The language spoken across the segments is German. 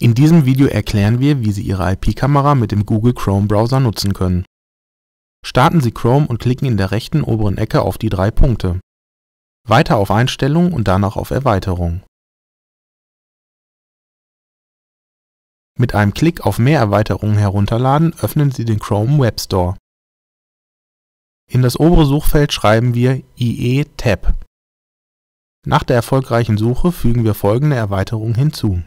In diesem Video erklären wir, wie Sie Ihre IP-Kamera mit dem Google Chrome Browser nutzen können. Starten Sie Chrome und klicken in der rechten oberen Ecke auf die drei Punkte. Weiter auf Einstellungen und danach auf Erweiterung. Mit einem Klick auf Mehr Erweiterungen herunterladen öffnen Sie den Chrome Web Store. In das obere Suchfeld schreiben wir IE-Tab. Nach der erfolgreichen Suche fügen wir folgende Erweiterung hinzu.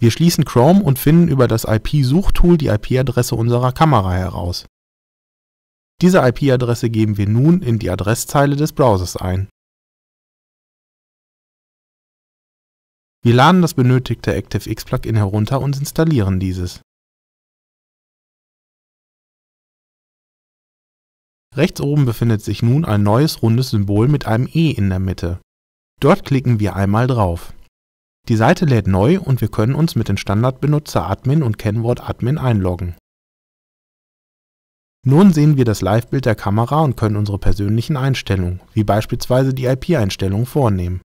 Wir schließen Chrome und finden über das IP-Suchtool die IP-Adresse unserer Kamera heraus. Diese IP-Adresse geben wir nun in die Adresszeile des Browsers ein. Wir laden das benötigte ActiveX-Plugin herunter und installieren dieses Rechts oben befindet sich nun ein neues rundes Symbol mit einem E in der Mitte. Dort klicken wir einmal drauf. Die Seite lädt neu und wir können uns mit den Standardbenutzer-Admin und Kennwort-Admin einloggen. Nun sehen wir das Live-Bild der Kamera und können unsere persönlichen Einstellungen, wie beispielsweise die IP-Einstellung, vornehmen.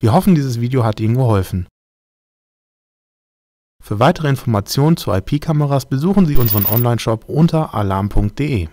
Wir hoffen, dieses Video hat Ihnen geholfen. Für weitere Informationen zu IP-Kameras besuchen Sie unseren Onlineshop unter alarm.de